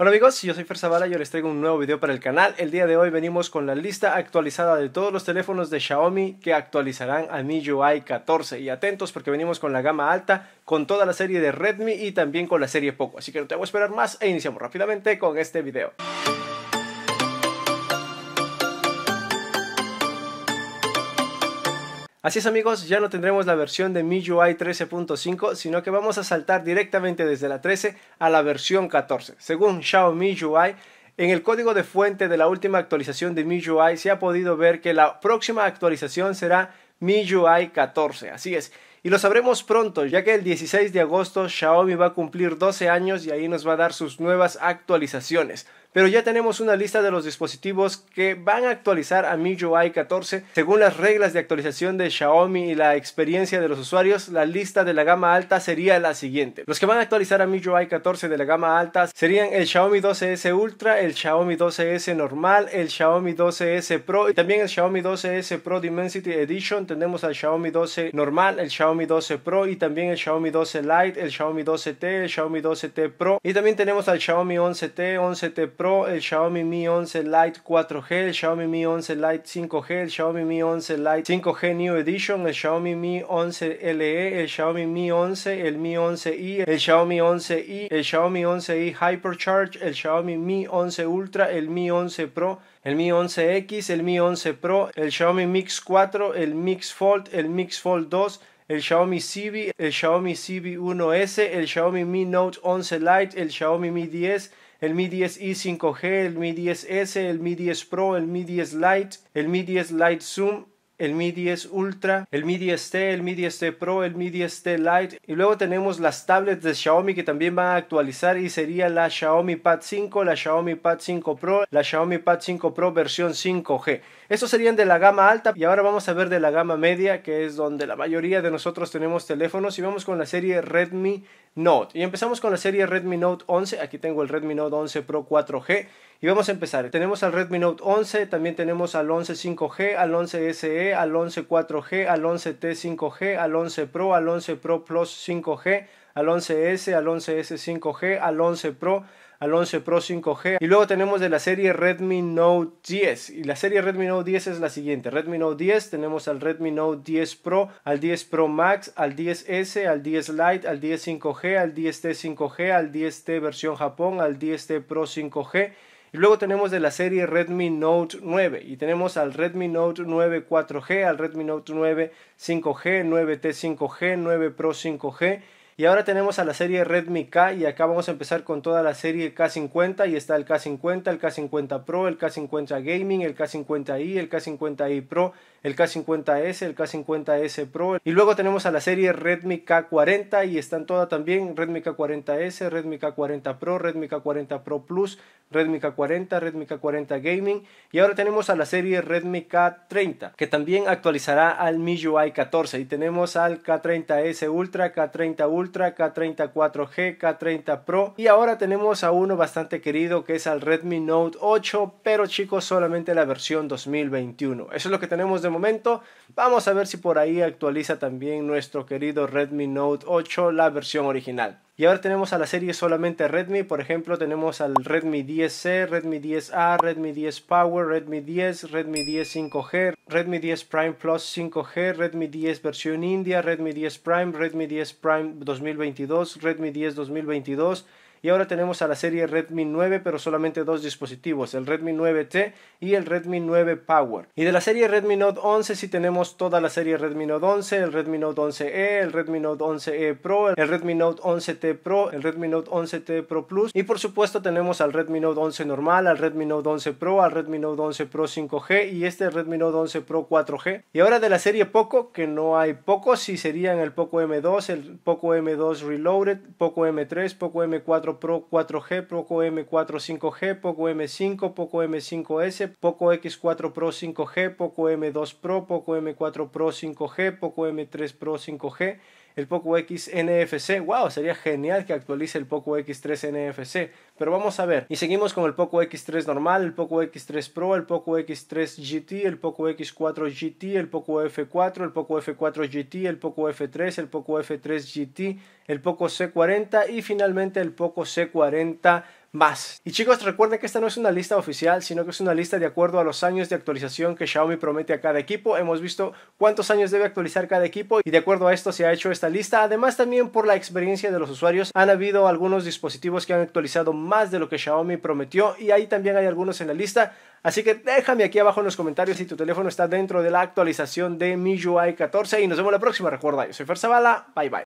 Hola amigos, yo soy Fer y yo les traigo un nuevo video para el canal. El día de hoy venimos con la lista actualizada de todos los teléfonos de Xiaomi que actualizarán a MIUI 14. Y atentos porque venimos con la gama alta, con toda la serie de Redmi y también con la serie Poco. Así que no te a esperar más e iniciamos rápidamente con este video. Así es amigos, ya no tendremos la versión de MIUI 13.5, sino que vamos a saltar directamente desde la 13 a la versión 14. Según Xiaomi UI, en el código de fuente de la última actualización de MIUI se ha podido ver que la próxima actualización será MIUI 14, así es. Y lo sabremos pronto, ya que el 16 de agosto Xiaomi va a cumplir 12 años y ahí nos va a dar sus nuevas actualizaciones pero ya tenemos una lista de los dispositivos que van a actualizar a MIUI 14. Según las reglas de actualización de Xiaomi y la experiencia de los usuarios, la lista de la gama alta sería la siguiente. Los que van a actualizar a MIUI 14 de la gama alta serían el Xiaomi 12S Ultra, el Xiaomi 12S normal, el Xiaomi 12S Pro y también el Xiaomi 12S Pro Dimensity Edition. Tenemos al Xiaomi 12 normal, el Xiaomi 12 Pro y también el Xiaomi 12 Lite, el Xiaomi 12T, el Xiaomi 12T Pro y también tenemos al Xiaomi 11T, 11T Pro el Xiaomi Mi 11 Lite 4G, el Xiaomi Mi 11 Lite 5G, el Xiaomi Mi 11 Lite 5G New Edition, el Xiaomi Mi 11 LE, el Xiaomi Mi 11, el Mi 11i, el Xiaomi 11i, el Xiaomi 11i Hypercharge, el Xiaomi Mi 11 Ultra, el Mi 11 Pro, el Mi 11X, el Mi 11 Pro, el Xiaomi Mix 4, el Mix Fold, el Mix Fold 2, el Xiaomi Civi, el Xiaomi Civi 1S, el Xiaomi Mi Note 11 Lite, el Xiaomi Mi 10, el Mi 10i 5G, el Mi 10S, el Mi 10 Pro, el Mi 10 Lite, el Mi 10 Lite Zoom, el Mi 10 Ultra, el Mi 10T, el Mi 10T Pro, el Mi 10T Lite. Y luego tenemos las tablets de Xiaomi que también van a actualizar y sería la Xiaomi Pad 5, la Xiaomi Pad 5 Pro, la Xiaomi Pad 5 Pro versión 5G. Estos serían de la gama alta y ahora vamos a ver de la gama media que es donde la mayoría de nosotros tenemos teléfonos y vamos con la serie Redmi Note. Y empezamos con la serie Redmi Note 11. Aquí tengo el Redmi Note 11 Pro 4G y vamos a empezar. Tenemos al Redmi Note 11, también tenemos al 11 5G, al 11 SE, al 11 4G, al 11 T 5G, al 11 Pro, al 11 Pro Plus 5G, al 11S, al 11S 5G, al 11 Pro, al 11 Pro 5G. Y luego tenemos de la serie Redmi Note 10. Y la serie Redmi Note 10 es la siguiente. Redmi Note 10 tenemos al Redmi Note 10 Pro, al 10 Pro Max, al 10S, al 10 Lite, al 10 5G, al 10T 5G, al 10T versión Japón, al 10T Pro 5G y luego tenemos de la serie Redmi Note 9 y tenemos al Redmi Note 9 4G, al Redmi Note 9 5G, 9T 5G, 9 Pro 5G y ahora tenemos a la serie Redmi K y acá vamos a empezar con toda la serie K50 y está el K50, el K50 Pro, el K50 Gaming, el K50i, el K50i Pro, el K50S, el K50S Pro y luego tenemos a la serie Redmi K40 y están todas también Redmi K40S, Redmi K40 Pro, Redmi K40 Pro Plus, Redmi K40, Redmi K40 Gaming y ahora tenemos a la serie Redmi K30 que también actualizará al MIUI 14 y tenemos al K30S Ultra, K30 Ultra Ultra, k 34 g K30 Pro y ahora tenemos a uno bastante querido que es al Redmi Note 8, pero chicos solamente la versión 2021. Eso es lo que tenemos de momento. Vamos a ver si por ahí actualiza también nuestro querido Redmi Note 8 la versión original. Y ahora tenemos a la serie solamente Redmi, por ejemplo tenemos al Redmi 10C, Redmi 10A, Redmi 10 Power, Redmi 10, Redmi 10 5G, Redmi 10 Prime Plus 5G, Redmi 10 versión India, Redmi 10 Prime, Redmi 10 Prime 2022, Redmi 10 2022, y ahora tenemos a la serie Redmi 9, pero solamente dos dispositivos, el Redmi 9T y el Redmi 9 Power. Y de la serie Redmi Note 11 sí tenemos toda la serie Redmi Note 11, el Redmi Note 11E, el Redmi Note 11E Pro, el Redmi Note 11T Pro, el Redmi Note 11T Pro Plus y por supuesto tenemos al Redmi Note 11 normal, al Redmi Note 11 Pro, al Redmi Note 11 Pro 5G y este Redmi Note 11 Pro 4G. Y ahora de la serie Poco, que no hay Poco, si serían el Poco M2, el Poco M2 Reloaded, Poco M3, Poco M4 Pro 4G, Poco M4 5G, Poco M5, Poco M5S, Poco X4 Pro 5G, Poco M2 Pro, Poco M4 Pro 5G, Poco M3 Pro 5G, el Poco X NFC. ¡Wow! Sería genial que actualice el Poco X3 NFC pero vamos a ver. Y seguimos con el Poco X3 normal, el Poco X3 Pro, el Poco X3 GT, el Poco X4 GT, el Poco F4, el Poco F4 GT, el Poco F3, el Poco F3 GT, el Poco C40 y finalmente el Poco C40 más. Y chicos, recuerden que esta no es una lista oficial, sino que es una lista de acuerdo a los años de actualización que Xiaomi promete a cada equipo. Hemos visto cuántos años debe actualizar cada equipo y de acuerdo a esto se ha hecho esta lista. Además, también por la experiencia de los usuarios, han habido algunos dispositivos que han actualizado más de lo que Xiaomi prometió y ahí también hay algunos en la lista. Así que déjame aquí abajo en los comentarios si tu teléfono está dentro de la actualización de MIUI 14 y nos vemos la próxima. Recuerda, yo soy Fer Zavala, bye bye.